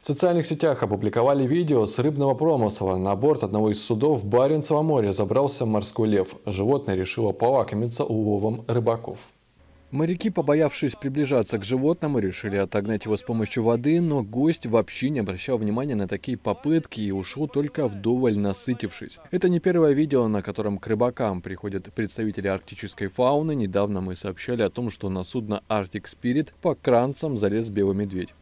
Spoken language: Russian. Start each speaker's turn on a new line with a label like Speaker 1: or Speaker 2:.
Speaker 1: В социальных сетях опубликовали видео с рыбного промысла. На борт одного из судов в Баренцевом море забрался морской лев. Животное решило полакомиться уловом рыбаков. Моряки, побоявшись приближаться к животному, решили отогнать его с помощью воды, но гость вообще не обращал внимания на такие попытки и ушел только вдоволь насытившись. Это не первое видео, на котором к рыбакам приходят представители арктической фауны. Недавно мы сообщали о том, что на судно Arctic Spirit по кранцам залез белый медведь.